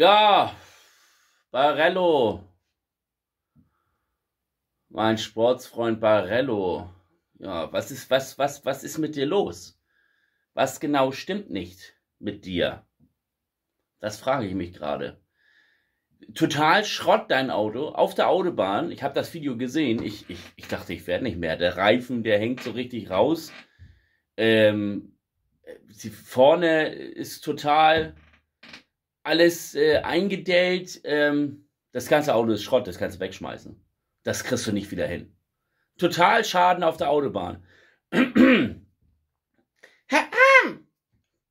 Ja, Barello. Mein Sportsfreund Barello. Ja, was ist, was, was, was ist mit dir los? Was genau stimmt nicht mit dir? Das frage ich mich gerade. Total Schrott dein Auto auf der Autobahn. Ich habe das Video gesehen. Ich, ich, ich dachte, ich werde nicht mehr. Der Reifen, der hängt so richtig raus. Ähm, sie vorne ist total alles äh, eingedellt. Ähm, das ganze Auto ist Schrott, das kannst du wegschmeißen. Das kriegst du nicht wieder hin. Total Schaden auf der Autobahn. Herr Arm!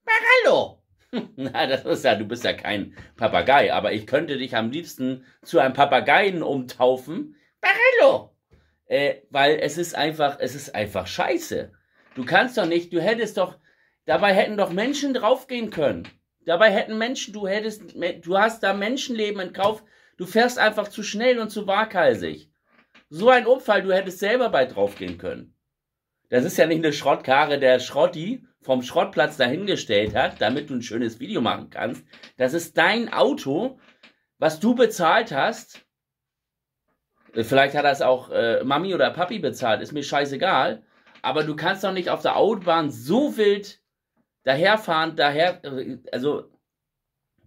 Barallo! Na, das ist ja, du bist ja kein Papagei, aber ich könnte dich am liebsten zu einem Papageien umtaufen. Barallo! Äh, weil es ist einfach, es ist einfach scheiße. Du kannst doch nicht, du hättest doch, dabei hätten doch Menschen draufgehen können. Dabei hätten Menschen, du hättest, du hast da Menschenleben in Kauf, du fährst einfach zu schnell und zu waghalsig. So ein Unfall, du hättest selber bei draufgehen können. Das ist ja nicht eine Schrottkarre, der Schrotti vom Schrottplatz dahingestellt hat, damit du ein schönes Video machen kannst. Das ist dein Auto, was du bezahlt hast. Äh, vielleicht hat das auch äh, Mami oder Papi bezahlt, ist mir scheißegal. Aber du kannst doch nicht auf der Autobahn so wild daherfahren, daher, also,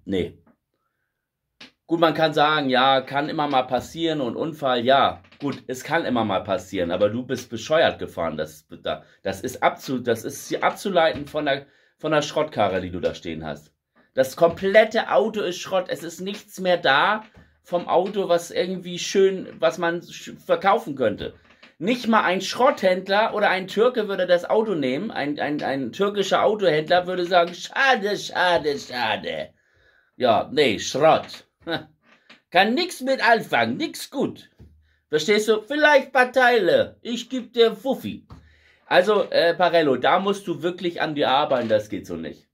nee. Gut, man kann sagen, ja, kann immer mal passieren und Unfall, ja, gut, es kann immer mal passieren, aber du bist bescheuert gefahren. Das, das ist, abzu, das ist abzuleiten von der, von der Schrottkarre, die du da stehen hast. Das komplette Auto ist Schrott, es ist nichts mehr da vom Auto, was irgendwie schön, was man verkaufen könnte. Nicht mal ein Schrotthändler oder ein Türke würde das Auto nehmen. Ein, ein, ein türkischer Autohändler würde sagen, schade, schade, schade. Ja, nee, Schrott. Kann nichts mit anfangen, nichts gut. Verstehst du? Vielleicht paar Teile. Ich geb dir Fuffi. Also, äh, Parello, da musst du wirklich an dir arbeiten, das geht so nicht.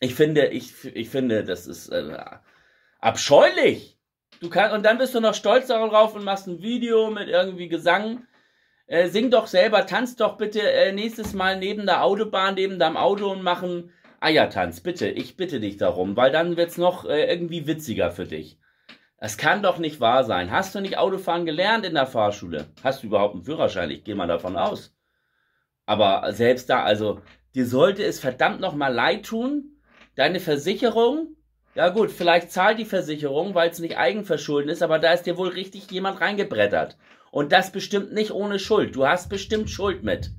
Ich finde, ich, ich finde, das ist äh, abscheulich. Du kannst, und dann bist du noch stolz darauf und machst ein Video mit irgendwie Gesang. Äh, sing doch selber, tanz doch bitte äh, nächstes Mal neben der Autobahn, neben deinem Auto und machen Eiertanz. Bitte, ich bitte dich darum, weil dann wird's noch äh, irgendwie witziger für dich. Das kann doch nicht wahr sein. Hast du nicht Autofahren gelernt in der Fahrschule? Hast du überhaupt einen Führerschein? Ich gehe mal davon aus. Aber selbst da, also, dir sollte es verdammt nochmal leid tun, deine Versicherung ja gut, vielleicht zahlt die Versicherung, weil es nicht Eigenverschulden ist, aber da ist dir wohl richtig jemand reingebrettert. Und das bestimmt nicht ohne Schuld. Du hast bestimmt Schuld mit.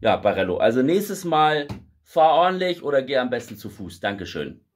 Ja, Barello. Also nächstes Mal fahr ordentlich oder geh am besten zu Fuß. Dankeschön.